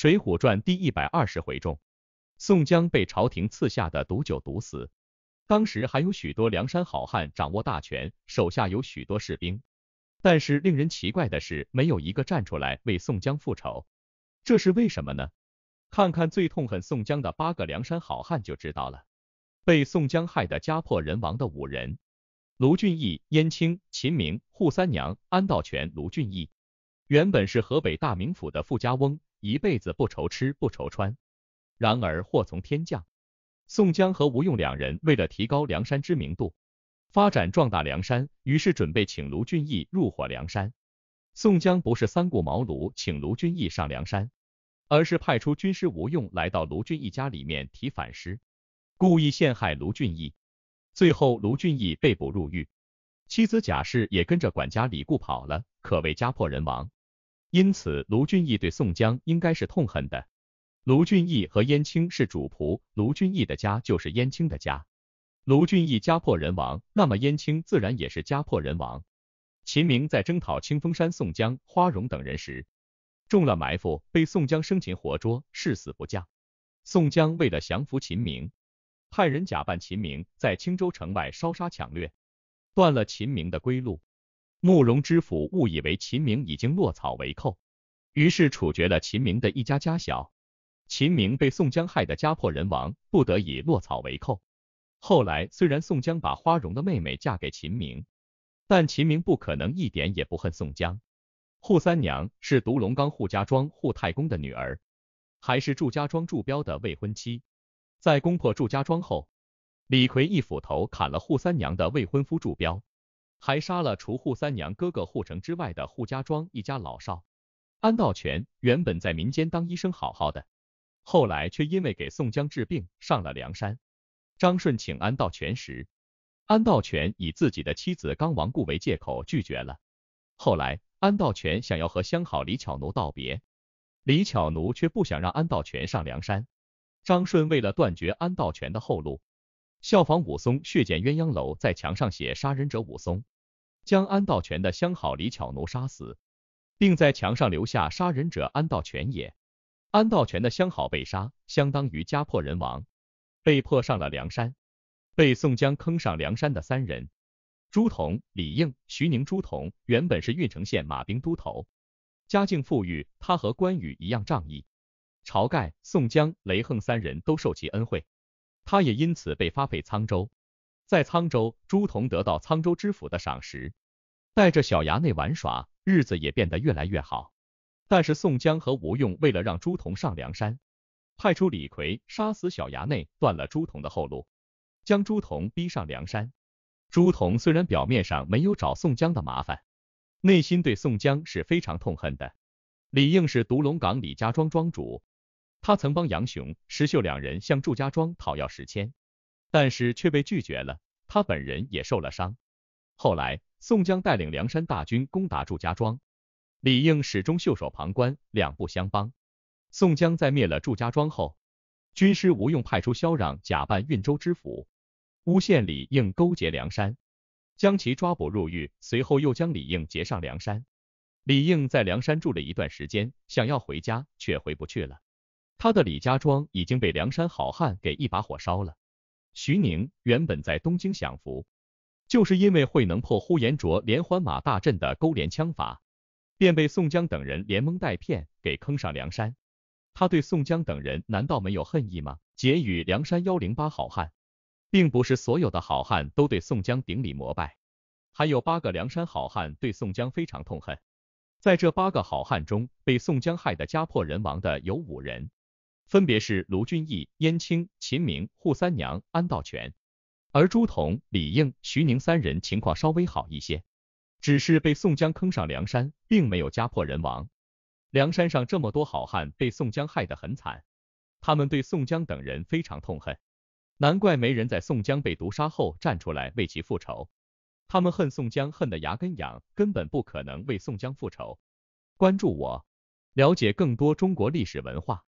《水浒传》第一百二十回中，宋江被朝廷赐下的毒酒毒死。当时还有许多梁山好汉掌握大权，手下有许多士兵。但是令人奇怪的是，没有一个站出来为宋江复仇，这是为什么呢？看看最痛恨宋江的八个梁山好汉就知道了。被宋江害得家破人亡的五人：卢俊义、燕青、秦明、扈三娘、安道全。卢俊义原本是河北大名府的富家翁。一辈子不愁吃不愁穿，然而祸从天降。宋江和吴用两人为了提高梁山知名度，发展壮大梁山，于是准备请卢俊义入伙梁山。宋江不是三顾茅庐请卢俊义上梁山，而是派出军师吴用来到卢俊义家里面提反诗，故意陷害卢俊义。最后卢俊义被捕入狱，妻子贾氏也跟着管家李固跑了，可谓家破人亡。因此，卢俊义对宋江应该是痛恨的。卢俊义和燕青是主仆，卢俊义的家就是燕青的家。卢俊义家破人亡，那么燕青自然也是家破人亡。秦明在征讨清风山宋江、花荣等人时，中了埋伏，被宋江生擒活捉，誓死不降。宋江为了降服秦明，派人假扮秦明，在青州城外烧杀抢掠，断了秦明的归路。慕容知府误以为秦明已经落草为寇，于是处决了秦明的一家家小。秦明被宋江害得家破人亡，不得已落草为寇。后来虽然宋江把花荣的妹妹嫁给秦明，但秦明不可能一点也不恨宋江。扈三娘是独龙岗扈家庄扈太公的女儿，还是祝家庄祝彪的未婚妻。在攻破祝家庄后，李逵一斧头砍了扈三娘的未婚夫祝彪。还杀了除扈三娘哥哥扈城之外的扈家庄一家老少。安道全原本在民间当医生，好好的，后来却因为给宋江治病上了梁山。张顺请安道全时，安道全以自己的妻子刚亡故为借口拒绝了。后来安道全想要和相好李巧奴道别，李巧奴却不想让安道全上梁山。张顺为了断绝安道全的后路，效仿武松血溅鸳鸯楼，在墙上写杀人者武松。将安道全的相好李巧奴杀死，并在墙上留下杀人者安道全也。安道全的相好被杀，相当于家破人亡，被迫上了梁山。被宋江坑上梁山的三人：朱仝、李应、徐宁。朱仝原本是郓城县马兵都头，家境富裕，他和关羽一样仗义。晁盖、宋江、雷横三人都受其恩惠，他也因此被发配沧州。在沧州，朱仝得到沧州知府的赏识。带着小衙内玩耍，日子也变得越来越好。但是宋江和吴用为了让朱仝上梁山，派出李逵杀死小衙内，断了朱仝的后路，将朱仝逼上梁山。朱仝虽然表面上没有找宋江的麻烦，内心对宋江是非常痛恨的。李应是独龙岗李家庄庄主，他曾帮杨雄、石秀两人向祝家庄讨要十千，但是却被拒绝了，他本人也受了伤。后来。宋江带领梁山大军攻打祝家庄，李应始终袖手旁观，两不相帮。宋江在灭了祝家庄后，军师吴用派出萧壤假扮运州知府，诬陷李应勾结梁山，将其抓捕入狱。随后又将李应劫上梁山。李应在梁山住了一段时间，想要回家却回不去了，他的李家庄已经被梁山好汉给一把火烧了。徐宁原本在东京享福。就是因为慧能破呼延灼连环马大阵的勾连枪法，便被宋江等人连蒙带骗给坑上梁山。他对宋江等人难道没有恨意吗？结语：梁山幺零八好汉，并不是所有的好汉都对宋江顶礼膜拜，还有八个梁山好汉对宋江非常痛恨。在这八个好汉中，被宋江害得家破人亡的有五人，分别是卢俊义、燕青、秦明、扈三娘、安道全。而朱仝、李应、徐宁三人情况稍微好一些，只是被宋江坑上梁山，并没有家破人亡。梁山上这么多好汉被宋江害得很惨，他们对宋江等人非常痛恨，难怪没人在宋江被毒杀后站出来为其复仇。他们恨宋江恨得牙根痒，根本不可能为宋江复仇。关注我，了解更多中国历史文化。